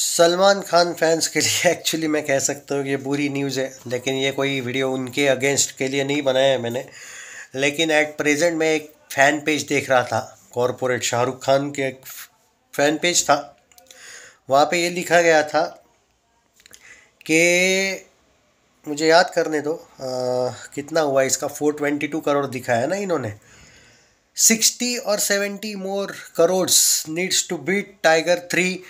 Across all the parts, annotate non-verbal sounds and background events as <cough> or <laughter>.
Salman Khan fans के लिए actually <laughs> मैं कह सकता हूँ कि ये बुरी न्यूज़ है लेकिन ये कोई वीडियो उनके अगेंस्ट के लिए नहीं बनाया है मैंने लेकिन एट प्रेजेंट मैं एक फ़ैन पेज देख रहा था कॉरपोरेट शाहरुख खान के एक फ़ैन पेज था वहाँ पे ये लिखा गया था कि मुझे याद करने दो आ, कितना हुआ इसका फोर ट्वेंटी टू करोड़ दिखाया ना इन्होंने सिक्सटी और seventy more crore needs to beat Tiger three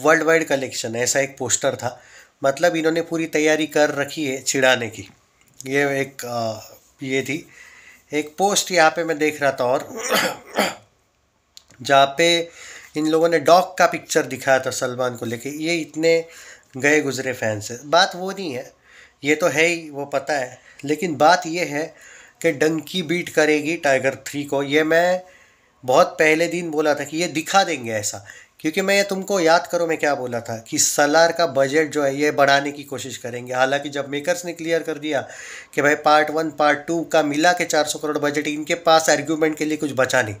worldwide collection ऐसा एक पोस्टर था मतलब इन्होंने पूरी तैयारी कर रखी है चिड़ाने की ये एक आ, ये थी एक पोस्ट यहाँ पे मैं देख रहा था और <coughs> जहाँ पे इन लोगों ने डॉग का पिक्चर दिखाया था सलमान को लेके ये इतने गए गुजरे फैंस से बात वो नहीं है ये तो है ही वो पता है लेकिन बात ये है कि डंकी बीट करेगी टाइगर थ्री को ये मैं बहुत पहले दिन बोला था कि ये दिखा देंगे ऐसा क्योंकि मैं ये तुमको याद करो मैं क्या बोला था कि सलार का बजट जो है ये बढ़ाने की कोशिश करेंगे हालांकि जब मेकर्स ने क्लियर कर दिया कि भाई पार्ट वन पार्ट टू का मिला के 400 करोड़ बजट इनके पास आर्ग्यूमेंट के लिए कुछ बचा नहीं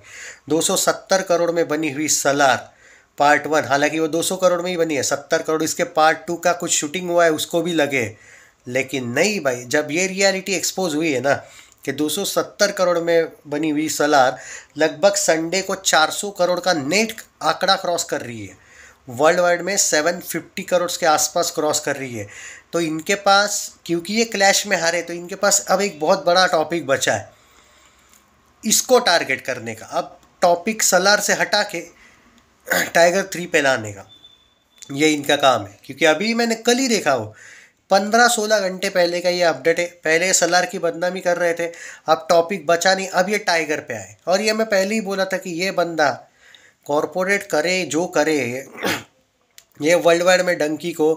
270 करोड़ में बनी हुई सलार पार्ट वन हालांकि वो 200 करोड़ में ही बनी है 70 करोड़ इसके पार्ट टू का कुछ शूटिंग हुआ है उसको भी लगे लेकिन नहीं भाई जब ये रियलिटी एक्सपोज हुई है ना कि 270 करोड़ में बनी हुई सलार लगभग संडे को 400 करोड़ का नेट आंकड़ा क्रॉस कर रही है वर्ल्ड वाइड में 750 करोड़ के आसपास क्रॉस कर रही है तो इनके पास क्योंकि ये क्लैश में हारे तो इनके पास अब एक बहुत बड़ा टॉपिक बचा है इसको टारगेट करने का अब टॉपिक सलार से हटा के टाइगर थ्री पे लाने का ये इनका काम है क्योंकि अभी मैंने कल ही देखा हो पंद्रह सोलह घंटे पहले का ये अपडेट है पहले सलार की बदनामी कर रहे थे अब टॉपिक बचा नहीं अब ये टाइगर पे आए और ये मैं पहले ही बोला था कि ये बंदा कॉरपोरेट करे जो करे ये वर्ल्ड वाइड में डंकी को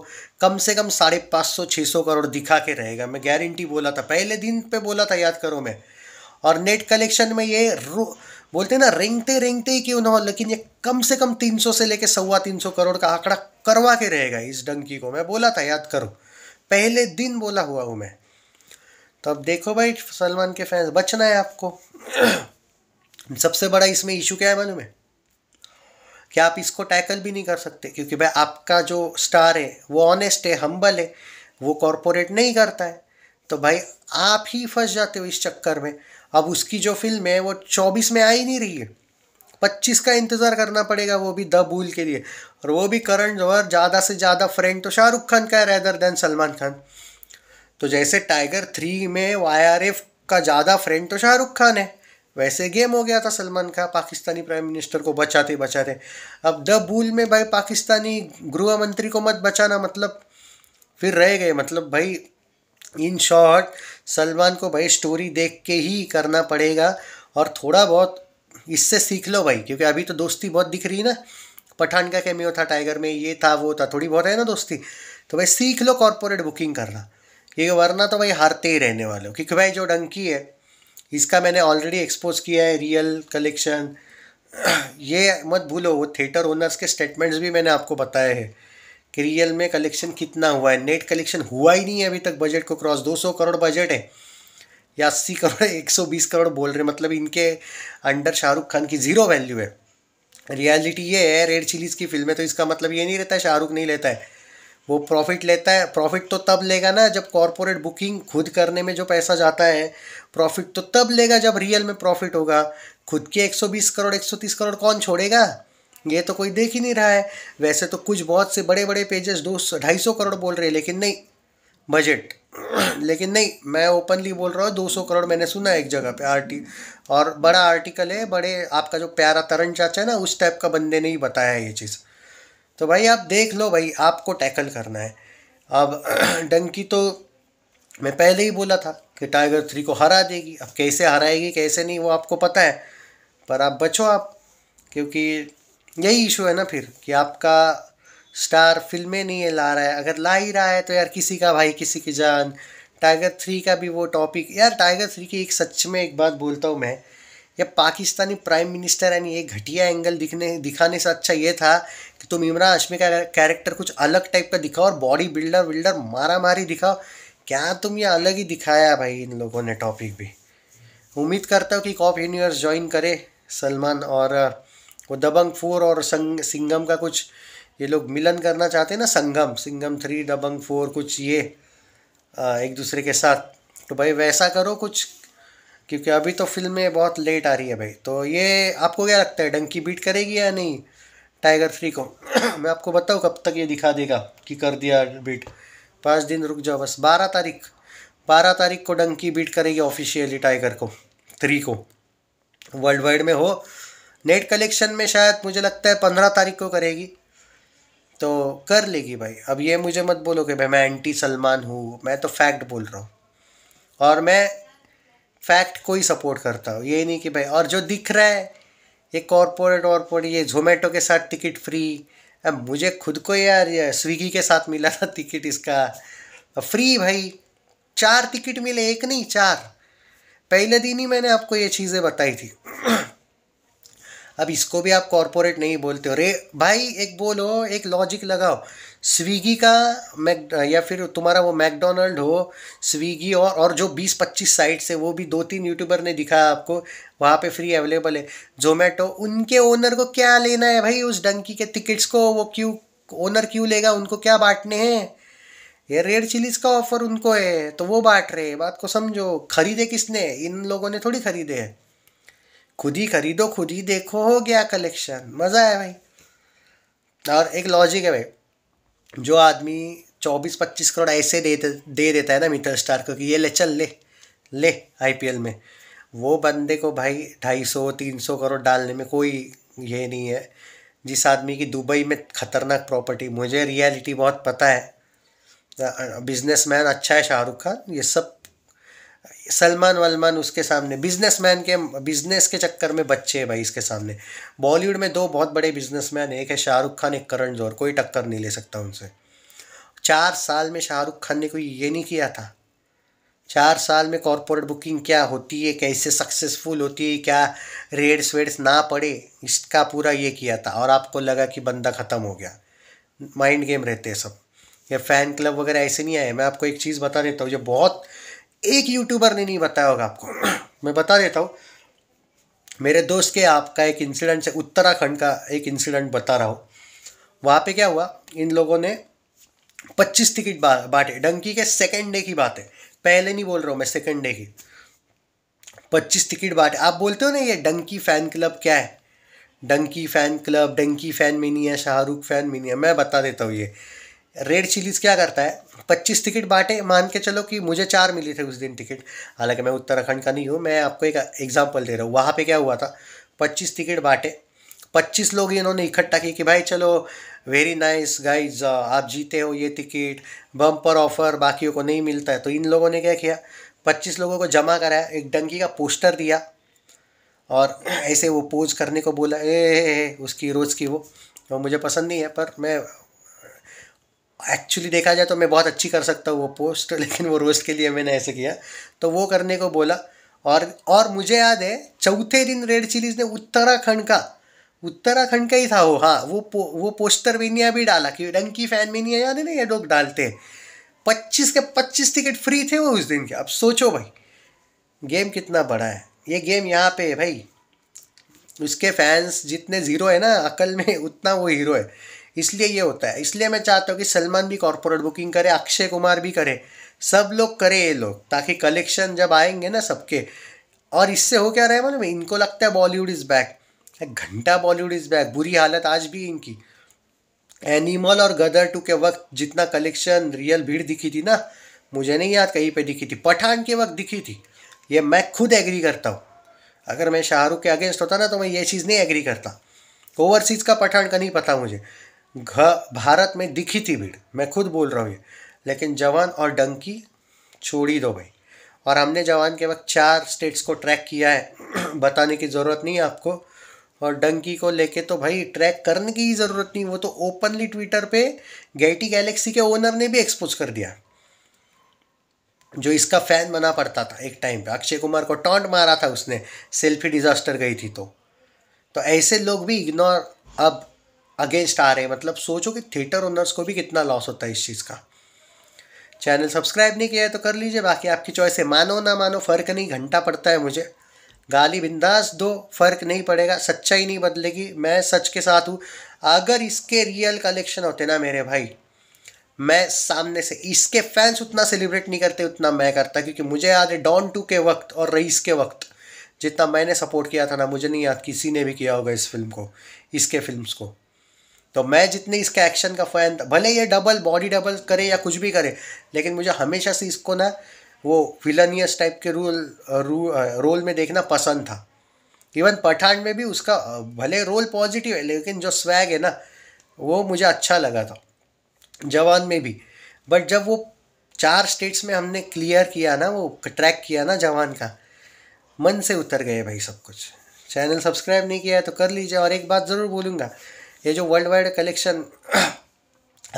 कम से कम साढ़े पाँच सौ छः सौ करोड़ दिखा के रहेगा मैं गारंटी बोला था पहले दिन पे बोला था याद करो मैं और नेट कलेक्शन में ये रो बोलते ना रेंगते रेंगते ही क्यों ना हो लेकिन ये कम से कम तीन सौ से लेके सवा तीन सौ करोड़ का आंकड़ा करवा के रहेगा इस डंकी को मैं बोला था याद करो पहले दिन बोला हुआ हूँ मैं तो अब देखो भाई सलमान के फैंस बचना है आपको <clears throat> सबसे बड़ा इसमें इशू क्या है मालूम है कि आप इसको टैकल भी नहीं कर सकते क्योंकि भाई आपका जो स्टार है वो ऑनेस्ट है हम्बल है वो कॉरपोरेट नहीं करता है तो भाई आप ही फंस जाते हो इस चक्कर में अब उसकी जो फिल्म है वो चौबीस में आ ही नहीं रही है पच्चीस का इंतज़ार करना पड़ेगा वो भी द बूल के लिए और वो भी करण जौहर ज़्यादा से ज़्यादा फ्रेंड तो शाहरुख खान का है रैदर दैन सलमान खान तो जैसे टाइगर थ्री में वाई का ज़्यादा फ्रेंड तो शाहरुख खान है वैसे गेम हो गया था सलमान खान पाकिस्तानी प्राइम मिनिस्टर को बचाते बचाते अब द बूल में भाई पाकिस्तानी गृह मंत्री को मत बचाना मतलब फिर रह गए मतलब भाई इन शॉर्ट सलमान को भाई स्टोरी देख के ही करना पड़ेगा और थोड़ा बहुत इससे सीख लो भाई क्योंकि अभी तो दोस्ती बहुत दिख रही ना पठान का कैमियो था टाइगर में ये था वो था थोड़ी बहुत है ना दोस्ती तो भाई सीख लो कॉरपोरेट बुकिंग करना ये वरना तो भाई हारते ही रहने वाले हो क्योंकि भाई जो डंकी है इसका मैंने ऑलरेडी एक्सपोज किया है रियल कलेक्शन <clears throat> ये मत भूलो वो थिएटर ओनर्स के स्टेटमेंट्स भी मैंने आपको बताए हैं कि रियल में कलेक्शन कितना हुआ है नेट कलेक्शन हुआ ही नहीं है अभी तक बजट को क्रॉस 200 करोड़ बजट है या अस्सी करोड़ एक सौ बीस करोड़ बोल रहे हैं मतलब इनके अंडर शाहरुख खान की ज़ीरो वैल्यू है रियलिटी ये है रेड चिलीज़ की फिल्म है तो इसका मतलब ये नहीं रहता है शाहरुख नहीं लेता है वो प्रॉफिट लेता है प्रॉफिट तो तब लेगा ना जब कॉरपोरेट बुकिंग खुद करने में जो पैसा जाता है प्रॉफिट तो तब लेगा जब रियल में प्रॉफिट होगा खुद के 120 करोड़ 130 करोड़ कौन छोड़ेगा ये तो कोई देख ही नहीं रहा है वैसे तो कुछ बहुत से बड़े बड़े पेजेस दो सौ ढाई सौ करोड़ बोल रहे हैं लेकिन नहीं बजट लेकिन नहीं मैं ओपनली बोल रहा हूँ 200 करोड़ मैंने सुना है एक जगह पे आर्टी और बड़ा आर्टिकल है बड़े आपका जो प्यारा तरण चाचा है ना उस टाइप का बंदे ने ही बताया है ये चीज़ तो भाई आप देख लो भाई आपको टैकल करना है अब <clears throat> डंकी तो मैं पहले ही बोला था कि टाइगर थ्री को हरा देगी अब कैसे हराएगी कैसे नहीं वो आपको पता है पर आप बचो आप क्योंकि यही इशू है ना फिर कि आपका स्टार फिल्में नहीं है ला रहा है अगर ला ही रहा है तो यार किसी का भाई किसी की जान टाइगर थ्री का भी वो टॉपिक यार टाइगर थ्री की एक सच में एक बात बोलता हूँ मैं या पाकिस्तानी प्राइम मिनिस्टर यानी एक घटिया एंगल दिखने दिखाने से अच्छा ये था कि तुम इमरान हाशमी का कैरेक्टर कुछ अलग टाइप का दिखाओ और बॉडी बिल्डर विल्डर मारा मारी दिखाओ क्या तुम ये अलग ही दिखाया भाई इन लोगों ने टॉपिक भी उम्मीद करता हूँ कि कॉप यूनिवर्स ज्वाइन करे सलमान और वो दबंग फोर और संग सिंगम का कुछ ये लोग मिलन करना चाहते हैं ना संगम सिंगम थ्री दबंग फोर कुछ ये आ, एक दूसरे के साथ तो भाई वैसा करो कुछ क्योंकि अभी तो फिल्में बहुत लेट आ रही है भाई तो ये आपको क्या लगता है डंकी बीट करेगी या नहीं टाइगर थ्री को <clears throat> मैं आपको बताऊँ कब तक ये दिखा देगा कि कर दिया बीट पाँच दिन रुक जाओ बस बारह तारीख बारह तारीख को डंकी बीट करेगी ऑफिशियली टाइगर को थ्री को वर्ल्ड वाइड में हो नेट कलेक्शन में शायद मुझे लगता है पंद्रह तारीख को करेगी तो कर लेगी भाई अब ये मुझे मत बोलो कि भाई मैं एंटी सलमान हूँ मैं तो फैक्ट बोल रहा हूँ और मैं फैक्ट को ही सपोर्ट करता हूँ ये नहीं कि भाई और जो दिख रहा है ये कॉरपोरेट वॉरपोरेट ये जोमेटो के साथ टिकट फ्री अब मुझे खुद को यार स्विगी के साथ मिला था टिकट इसका फ्री भाई चार टिकट मिले एक नहीं चार पहले दिन ही मैंने आपको ये चीज़ें बताई थी अब इसको भी आप कॉरपोरेट नहीं बोलते हो रे भाई एक बोलो एक लॉजिक लगाओ स्विगी का मैक या फिर तुम्हारा वो मैकडोनल्ड हो स्विगी और और जो 20-25 साइट्स है वो भी दो तीन यूट्यूबर ने दिखाया आपको वहाँ पे फ्री अवेलेबल है जोमेटो उनके ओनर को क्या लेना है भाई उस डंकी के टिकट्स को वो क्यों ओनर क्यों लेगा उनको क्या बांटने हैं ये रेड चिलीज का ऑफर उनको है तो वो बांट रहे बात को समझो खरीदे किसने इन लोगों ने थोड़ी खरीदे हैं खुद ही खरीदो खुद ही देखो हो गया कलेक्शन मज़ा है भाई और एक लॉजिक है भाई जो आदमी चौबीस पच्चीस करोड़ ऐसे दे दे देता है ना मीटर स्टार को कि ये ले चल ले ले आईपीएल में वो बंदे को भाई ढाई सौ तीन सौ करोड़ डालने में कोई ये नहीं है जिस आदमी की दुबई में ख़तरनाक प्रॉपर्टी मुझे रियलिटी बहुत पता है बिजनेसमैन अच्छा है शाहरुख खान ये सब सलमान वलमान उसके सामने बिजनेसमैन के बिजनेस के चक्कर में बच्चे हैं भाई इसके सामने बॉलीवुड में दो बहुत बड़े बिजनेसमैन एक है शाहरुख खान एक करण जौहर कोई टक्कर नहीं ले सकता उनसे चार साल में शाहरुख खान ने कोई ये नहीं किया था चार साल में कॉरपोरेट बुकिंग क्या होती है कैसे सक्सेसफुल होती है क्या रेड्स वेड्स ना पड़े इसका पूरा ये किया था और आपको लगा कि बंदा ख़त्म हो गया माइंड गेम रहते हैं सब ये फैन क्लब वगैरह ऐसे नहीं आए मैं आपको एक चीज़ बता देता हूँ जो बहुत एक यूट्यूबर ने नहीं बताया होगा आपको मैं बता देता हूँ मेरे दोस्त के आपका एक इंसिडेंट से उत्तराखंड का एक इंसिडेंट बता रहा हूँ वहाँ पे क्या हुआ इन लोगों ने 25 टिकट बांटे डंकी के सेकेंड डे की बात है पहले नहीं बोल रहा हूँ मैं सेकेंड डे की 25 टिकट बांटे आप बोलते हो ना ये डंकी फ़ैन क्लब क्या है Dunki fan club Dunki fan मिनी है शाहरुख फ़ैन मिनी है मैं बता देता हूँ ये रेड चिलीज़ क्या करता है पच्चीस टिकट बांटे मान के चलो कि मुझे चार मिली थे उस दिन टिकट हालांकि मैं उत्तराखंड का नहीं हूँ मैं आपको एक एग्जाम्पल दे रहा हूँ वहाँ पे क्या हुआ था पच्चीस टिकट बांटे पच्चीस लोग इन्होंने इकट्ठा किए कि भाई चलो वेरी नाइस गाइज आप जीते हो ये टिकट बम्पर ऑफर बाकियों को नहीं मिलता है तो इन लोगों ने क्या किया पच्चीस लोगों को जमा कराया एक डंकी का पोस्टर दिया और ऐसे वो पोज करने को बोला ए, ए, ए, ए उसकी रोज़ की वो तो मुझे पसंद नहीं है पर मैं एक्चुअली देखा जाए तो मैं बहुत अच्छी कर सकता हूँ वो पोस्ट <laughs> लेकिन वो रोस्ट के लिए मैंने ऐसे किया तो वो करने को बोला और और मुझे याद है चौथे दिन रेड चिलीज़ ने उत्तराखंड का उत्तराखंड का ही था वो हाँ वो पो, वो पोस्टर नहीं भी डाला कि डंकी फैन मेनिया याद है ना ये लोग डालते हैं पच्चीस के पच्चीस टिकट फ्री थे वो उस दिन के अब सोचो भाई गेम कितना बड़ा है ये गेम यहाँ पे है भाई उसके फैंस जितने ज़ीरो है ना अकल में उतना वो हीरो है इसलिए ये होता है इसलिए मैं चाहता हूँ कि सलमान भी कॉरपोरेट बुकिंग करे अक्षय कुमार भी करे सब लोग करे ये लोग ताकि कलेक्शन जब आएंगे ना सबके और इससे हो क्या रहा है इनको लगता है बॉलीवुड इज़ बैक घंटा बॉलीवुड इज़ बैक बुरी हालत आज भी इनकी एनिमल और गदर टू के वक्त जितना कलेक्शन रियल भीड़ दिखी थी ना मुझे नहीं याद कहीं पे दिखी थी पठान के वक्त दिखी थी ये मैं खुद एग्री करता हूँ अगर मैं शाहरुख के अगेंस्ट होता ना तो मैं ये चीज़ नहीं एग्री करता ओवरसीज़ का पठान का नहीं पता मुझे घ भारत में दिखी थी भीड़ मैं खुद बोल रहा हूँ ये लेकिन जवान और डंकी छोड़ी दो भाई और हमने जवान के वक्त चार स्टेट्स को ट्रैक किया है <clears throat> बताने की ज़रूरत नहीं है आपको और डंकी को लेके तो भाई ट्रैक करने की ही ज़रूरत नहीं वो तो ओपनली ट्विटर पे गैटी गैलेक्सी के ओनर ने भी एक्सपोज कर दिया जो इसका फैन बना पड़ता था एक टाइम पे अक्षय कुमार को टॉन्ट मारा था उसने सेल्फी डिजास्टर गई थी तो तो ऐसे लोग भी इग्नोर अब अगेंस्ट आ रहे हैं मतलब सोचो कि थिएटर ओनर्स को भी कितना लॉस होता है इस चीज़ का चैनल सब्सक्राइब नहीं किया है तो कर लीजिए बाकी आपकी चॉइस है मानो ना मानो फ़र्क नहीं घंटा पड़ता है मुझे गाली बिंदास दो फ़र्क नहीं पड़ेगा सच्चाई नहीं बदलेगी मैं सच के साथ हूँ अगर इसके रियल कलेक्शन होते ना मेरे भाई मैं सामने से इसके फैंस उतना सेलिब्रेट नहीं करते उतना मैं करता क्योंकि मुझे याद है डॉन टू के वक्त और रईस के वक्त जितना मैंने सपोर्ट किया था ना मुझे नहीं याद किसी ने भी किया होगा इस फिल्म को इसके फिल्म्स को तो मैं जितने इसका एक्शन का फैन भले ये डबल बॉडी डबल करे या कुछ भी करे लेकिन मुझे हमेशा से इसको ना वो विलनियस टाइप के रोल रू, रोल में देखना पसंद था इवन पठान में भी उसका भले रोल पॉजिटिव है लेकिन जो स्वैग है ना वो मुझे अच्छा लगा था जवान में भी बट जब वो चार स्टेट्स में हमने क्लियर किया ना वो ट्रैक किया ना जवान का मन से उतर गए भाई सब कुछ चैनल सब्सक्राइब नहीं किया है तो कर लीजिए और एक बात ज़रूर बोलूँगा ये जो वर्ल्ड वाइड कलेक्शन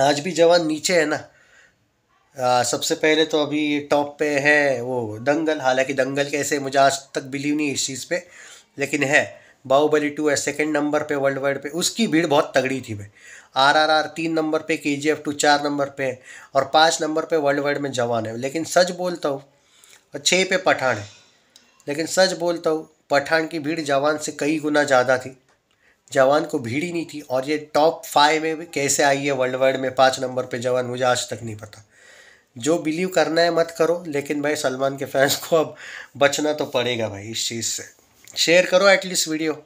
आज भी जवान नीचे है ना आ, सबसे पहले तो अभी टॉप पे है वो दंगल हालांकि दंगल कैसे मुझे आज तक बिलीव नहीं इस चीज़ पे लेकिन है बाहुबली टू है सेकेंड नंबर पे वर्ल्ड वाइड पे उसकी भीड़ बहुत तगड़ी थी भाई आर आर आर तीन नंबर पे के जी एफ टू चार नंबर पे और पाँच नंबर पे वर्ल्ड वाइड में जवान है लेकिन सच बोलता हूँ और छः पे पठान है लेकिन सच बोलता हूँ पठान की भीड़ जवान से कई गुना ज़्यादा थी जवान को भीड़ ही नहीं थी और ये टॉप फाइव में कैसे आई है वर्ल्ड वाइड में पाँच नंबर पे जवान मुझे आज तक नहीं पता जो बिलीव करना है मत करो लेकिन भाई सलमान के फैंस को अब बचना तो पड़ेगा भाई इस चीज़ से शेयर करो एटलीस्ट वीडियो